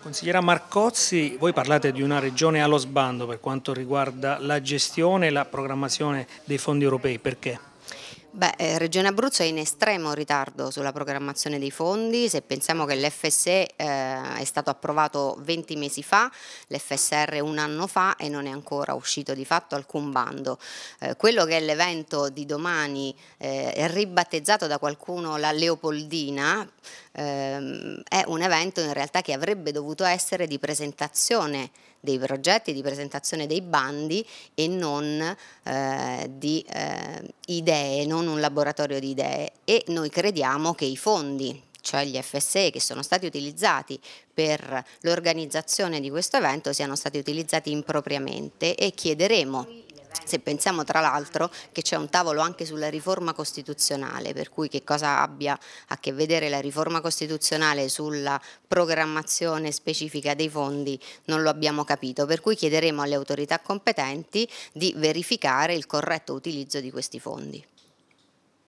Consigliera Marcozzi, voi parlate di una regione allo sbando per quanto riguarda la gestione e la programmazione dei fondi europei, perché? Beh, eh, Regione Abruzzo è in estremo ritardo sulla programmazione dei fondi, se pensiamo che l'FSE eh, è stato approvato 20 mesi fa, l'FSR un anno fa e non è ancora uscito di fatto alcun bando. Eh, quello che è l'evento di domani, eh, ribattezzato da qualcuno la Leopoldina, ehm, è un evento in realtà che avrebbe dovuto essere di presentazione dei progetti, di presentazione dei bandi e non eh, di eh, idee, non un laboratorio di idee. E noi crediamo che i fondi cioè gli FSE che sono stati utilizzati per l'organizzazione di questo evento siano stati utilizzati impropriamente e chiederemo se pensiamo tra l'altro che c'è un tavolo anche sulla riforma costituzionale, per cui che cosa abbia a che vedere la riforma costituzionale sulla programmazione specifica dei fondi non lo abbiamo capito, per cui chiederemo alle autorità competenti di verificare il corretto utilizzo di questi fondi.